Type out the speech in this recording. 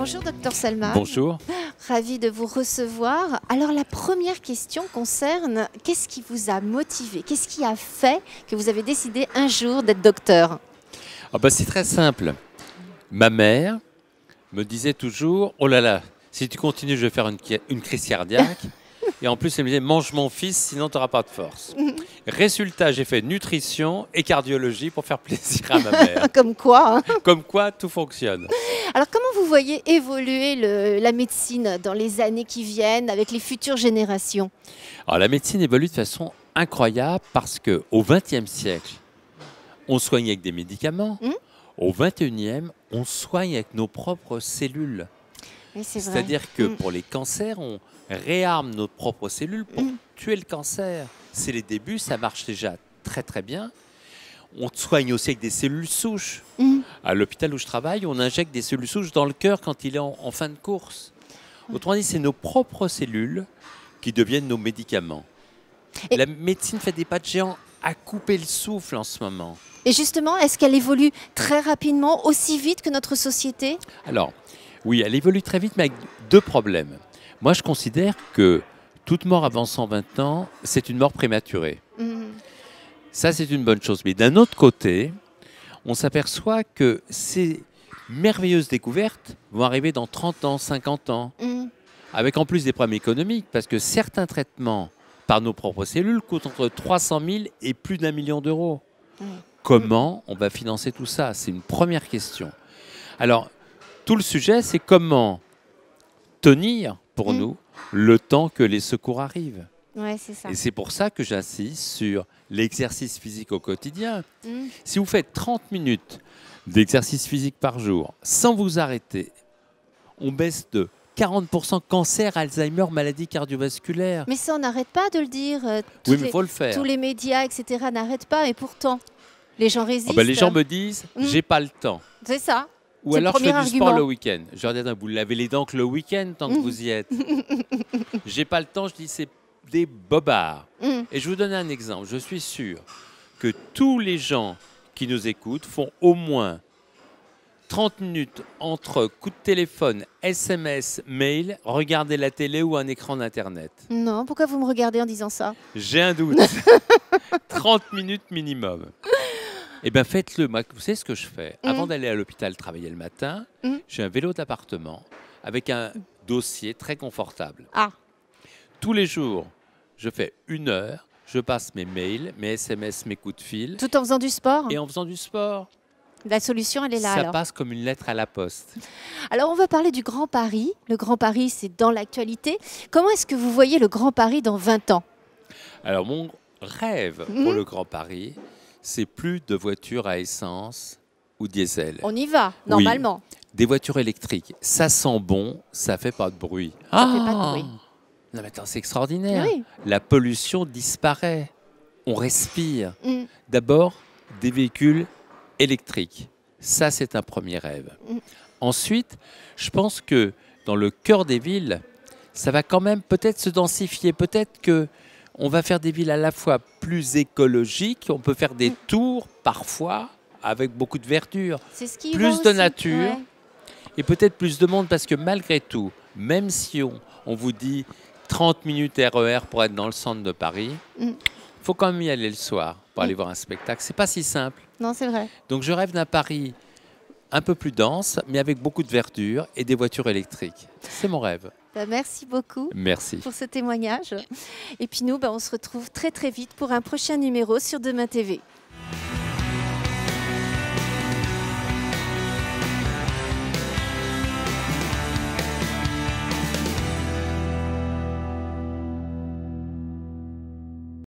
Bonjour docteur Salma. Bonjour. Ravi de vous recevoir. Alors la première question concerne qu'est-ce qui vous a motivé Qu'est-ce qui a fait que vous avez décidé un jour d'être docteur ah bah, C'est très simple. Ma mère me disait toujours, oh là là, si tu continues, je vais faire une, crise cardiaque. Et en plus, elle me disait, mange mon fils, sinon tu n'auras pas de force. Résultat, j'ai fait nutrition et cardiologie pour faire plaisir à ma mère. Comme quoi hein. Comme quoi, tout fonctionne. Alors, comment voyez évoluer la médecine dans les années qui viennent avec les futures générations Alors la médecine évolue de façon incroyable parce que au XXe siècle, on soigne avec des médicaments. Hmm? Au XXIe, on soigne avec nos propres cellules. C'est-à-dire que hmm. pour les cancers, on réarme nos propres cellules pour hmm. tuer le cancer. C'est les débuts, ça marche déjà très très bien. On soigne aussi avec des cellules souches à l'hôpital où je travaille, on injecte des cellules souches dans le cœur quand il est en, fin de course. Autrement dit, c'est nos propres cellules qui deviennent nos médicaments. la médecine fait des pas de géant à couper le souffle en ce moment. Et justement, est-ce qu'elle évolue très rapidement, aussi vite que notre société Alors, oui, elle évolue très vite, mais avec deux problèmes. Moi, je considère que toute mort avant 120 ans, c'est une mort prématurée. Mhm. Ça, c'est une bonne chose. Mais d'un autre côté, on s'aperçoit que ces merveilleuses découvertes vont arriver dans 30 ans, 50 ans, mm. avec en plus des problèmes économiques, parce que certains traitements par nos propres cellules coûtent entre 300 000 et plus d'un million d'euros. Mm. Comment on va financer tout ça C'est une première question. Alors, tout le sujet, c'est comment tenir pour mm. nous le temps que les secours arrivent. Et c'est pour ça que j'insiste sur l'exercice physique au quotidien. Mmh. Si vous faites 30 minutes d'exercice physique par jour sans vous arrêter, on baisse de 40% cancer, Alzheimer, maladie cardiovasculaire. Mais ça, on n'arrête pas de le dire. Euh, oui, mais il faut le faire. Tous les médias, etc., n'arrêtent pas. Et pourtant, les gens résistent. Ah bah, les gens me disent, mmh. j'ai pas le temps. C'est ça. Ou alors je fais du sport le week-end. Je leur dis, vous lavez les dents que le week-end tant que vous y êtes. J'ai pas le temps, je dis, c'est des bobards. Mm. Et je vous donne un exemple. Je suis sûr que tous les gens qui nous écoutent font au moins 30 minutes entre coup de téléphone, SMS, mail, regarder la télé ou un écran d'Internet. Non, pourquoi vous me regardez en disant ça J'ai un doute. 30 minutes minimum. Eh bien, faites-le. Vous savez ce que je fais mm. Avant d'aller à l'hôpital travailler le matin, mm. j'ai un vélo d'appartement avec un dossier très confortable. Ah tous les jours, je fais une heure, je passe mes mails, mes SMS, mes coups de fil. Tout en faisant du sport Et en faisant du sport. La solution, elle est là. Ça passe comme une lettre à la poste. Alors, on va parler du Grand Paris. Le Grand Paris, c'est dans l'actualité. Comment est-ce que vous voyez le Grand Paris dans 20 ans Alors, mon rêve mhm. pour le Grand Paris, c'est plus de voitures à essence ou diesel. On y va, normalement. Des voitures électriques. Ça sent bon, ça fait pas de bruit. Ça ah fait pas de ah bruit. Non c'est extraordinaire. La pollution disparaît. On respire. Mm. D'abord, des véhicules électriques. Ça, c'est un premier rêve. Mm. Ensuite, je pense que dans le cœur des villes, ça va quand même peut-être se densifier. Peut-être que on va faire des villes à la fois plus écologiques, on peut faire des mm. tours parfois avec beaucoup de verdure, plus de nature et peut-être plus de monde parce que malgré tout, même si on vous dit 30 minutes RER e pour être dans le centre de Paris. Il mm. faut quand même y aller le soir pour mm. aller voir un spectacle. C'est pas si simple. Non, c'est vrai. Donc je rêve d'un Paris un peu plus dense, mais avec beaucoup de verdure et des voitures électriques. C'est mon rêve. Bah, merci beaucoup merci. pour ce témoignage. Et puis nous, bah, on se retrouve très très vite pour un prochain numéro sur Demain TV.